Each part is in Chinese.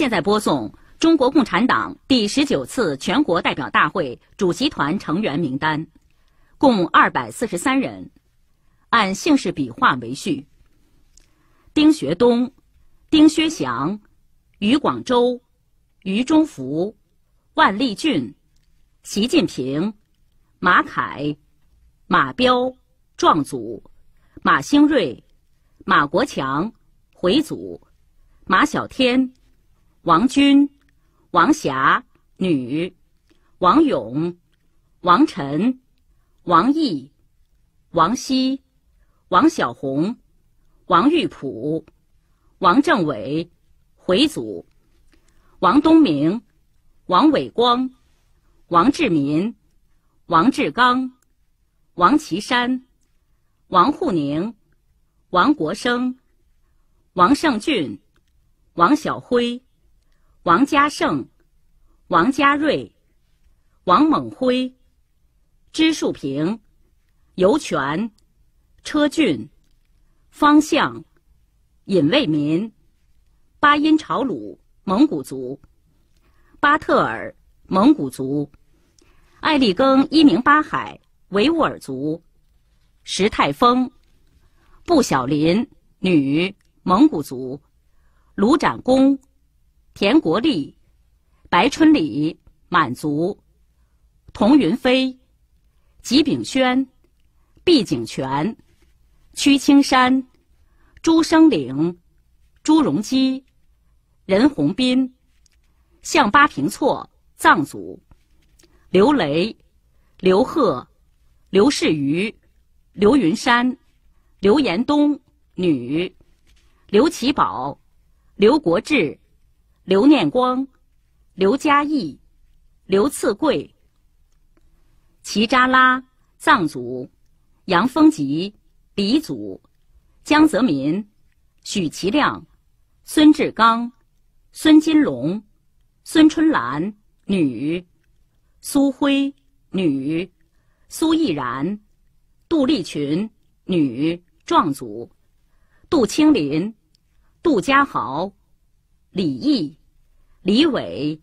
现在播送中国共产党第十九次全国代表大会主席团成员名单，共二百四十三人，按姓氏笔画为序：丁学东、丁薛祥、于广州、于忠福、万立俊、习近平、马凯、马彪、壮祖、马兴瑞、马国强、回祖、马晓天。王军，王霞，女；王勇，王晨，王毅，王希，王小红，王玉普，王政伟，回族；王东明，王伟光，王志民，王志刚，王岐山，王沪宁，王国生，王胜俊，王晓辉。王嘉胜、王家瑞、王猛辉、支树平、尤权、车俊、方向、尹卫民、巴音朝鲁（蒙古族）、巴特尔（蒙古族）、艾力更·一明巴海（维吾尔族）、石泰峰、布小林（女，蒙古族）、卢展工。田国立，白春礼，满族；佟云飞，吉炳轩，毕景全，屈青山，朱生岭，朱镕基，任洪斌，向巴平措，藏族；刘雷，刘贺，刘世瑜，刘云山，刘延东，女；刘奇葆，刘国志。刘念光，刘嘉义，刘次贵，齐扎拉，藏族；杨风吉，黎族；江泽民，许其亮，孙志刚，孙金龙，孙春兰，女；苏辉，女；苏毅然，杜丽群，女，壮族；杜青林，杜家豪。李毅、李伟、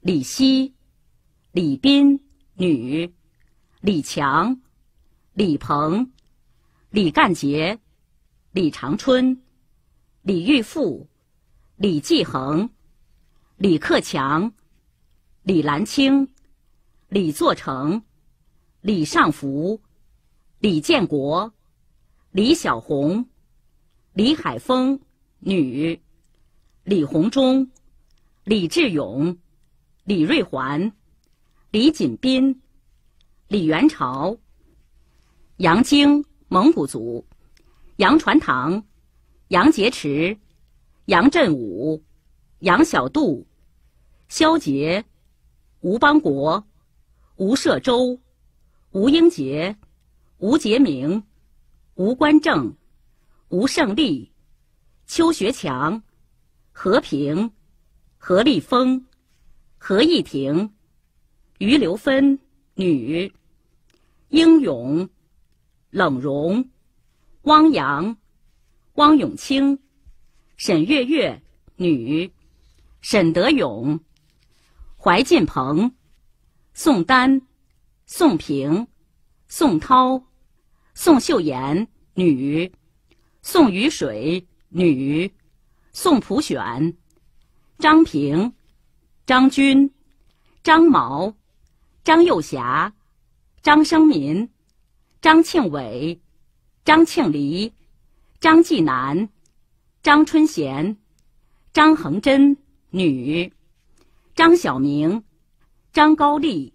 李希、李斌（女）、李强、李鹏、李干杰、李长春、李玉富、李继恒、李克强、李兰清、李作成、李尚福、李建国、李小红、李海峰（女）。李鸿忠、李志勇、李瑞环、李锦斌、李元朝、杨晶（蒙古族）、杨传堂、杨洁篪、杨振武、杨小度、肖杰、吴邦国、吴社周、吴英杰、吴杰明、吴关正、吴胜利、邱学强。何平、何立峰、何义婷、于留芬（女）、英勇、冷荣、汪洋、汪永清、沈月月（女）、沈德勇、怀建鹏、宋丹、宋平、宋涛、宋秀妍（女）、宋雨水（女）。宋普选，张平，张军，张毛，张幼霞，张生民，张庆伟，张庆黎，张继南，张春贤，张恒珍（女），张晓明，张高丽，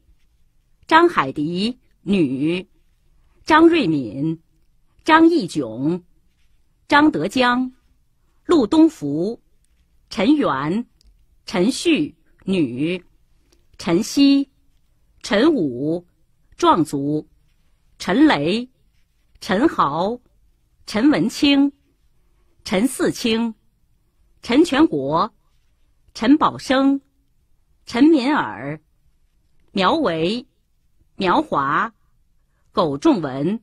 张海迪（女），张瑞敏，张义炯，张德江。陆东福、陈元、陈旭（女）、陈曦、陈武，壮族；陈雷、陈豪、陈文清、陈四清、陈全国、陈宝生、陈敏尔、苗维、苗华、苟仲文、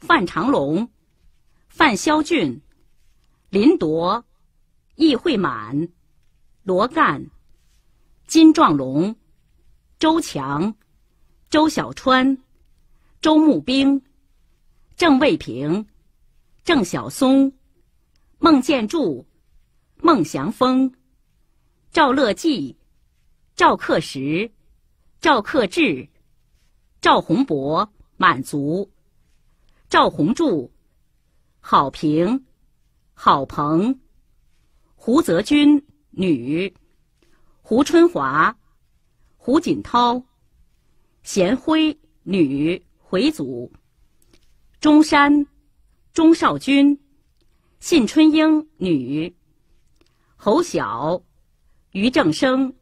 范长龙、范肖俊。林铎、易会满、罗干、金壮龙、周强、周小川、周慕兵、郑卫平、郑晓松、孟建柱、孟祥峰、赵乐际、赵克石、赵克志、赵宏博（满族）、赵宏柱，好评。郝鹏，胡泽君，女；胡春华，胡锦涛，贤辉，女，回族；钟山，钟少军，信春英，女；侯晓，于正生，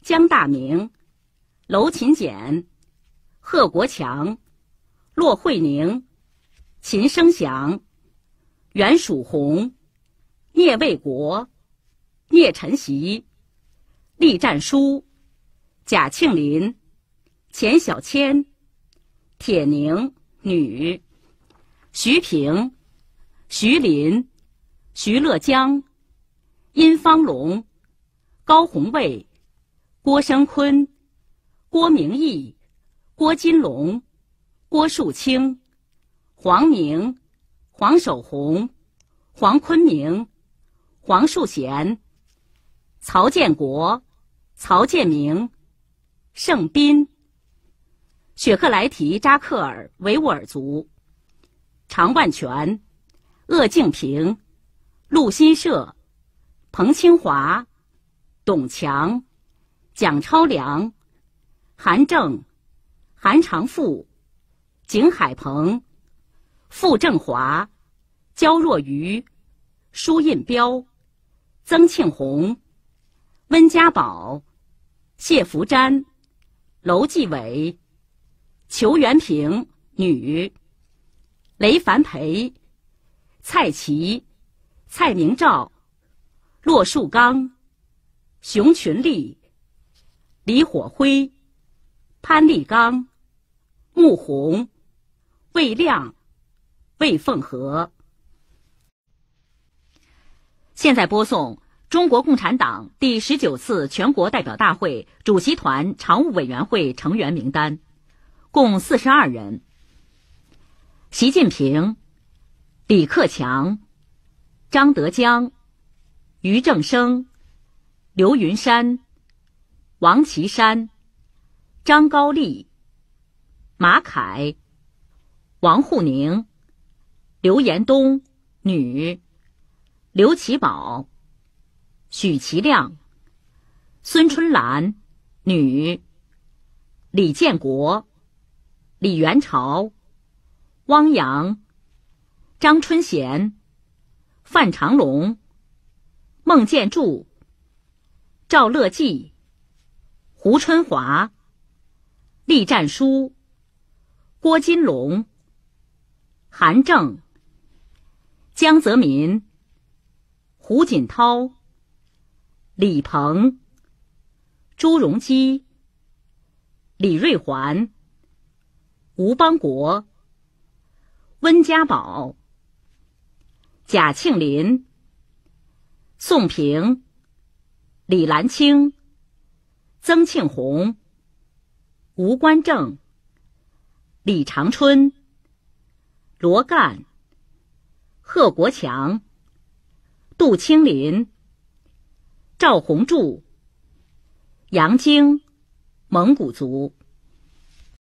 江大明，娄勤俭，贺国强，骆惠宁，秦生祥。袁曙红、聂卫国、聂晨曦、栗战书、贾庆林、钱小千、铁凝（女）、徐平、徐林、徐乐江、殷方龙、高红卫、郭声琨、郭明义、郭金龙、郭树清、黄宁。黄守宏、黄坤明、黄树贤、曹建国、曹建明、盛斌、雪克来提扎克尔维吾尔族、常万全、鄂静平、陆新社、彭清华、董强、蒋超良、韩正、韩长赋、景海鹏。傅正华、焦若愚、舒印彪、曾庆红、温家宝、谢伏瞻、楼继伟、裘元平（女）、雷凡培、蔡奇、蔡明照、骆树刚、熊群力、李火辉、潘立刚、穆红、魏亮。魏凤和，现在播送中国共产党第十九次全国代表大会主席团常务委员会成员名单，共四十二人：习近平、李克强、张德江、俞正声、刘云山、王岐山、张高丽、马凯、王沪宁。刘延东，女；刘奇宝，许其亮，孙春兰，女；李建国，李元朝，汪洋，张春贤，范长龙，孟建柱，赵乐际，胡春华，栗战书，郭金龙，韩正。江泽民、胡锦涛、李鹏、朱镕基、李瑞环、吴邦国、温家宝、贾庆林、宋平、李岚清、曾庆红、吴官正、李长春、罗干。贺国强、杜青林、赵宏柱、杨晶，蒙古族。